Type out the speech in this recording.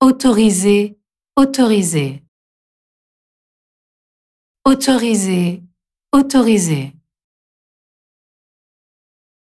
Autoriser, autoriser. Autoriser, autoriser.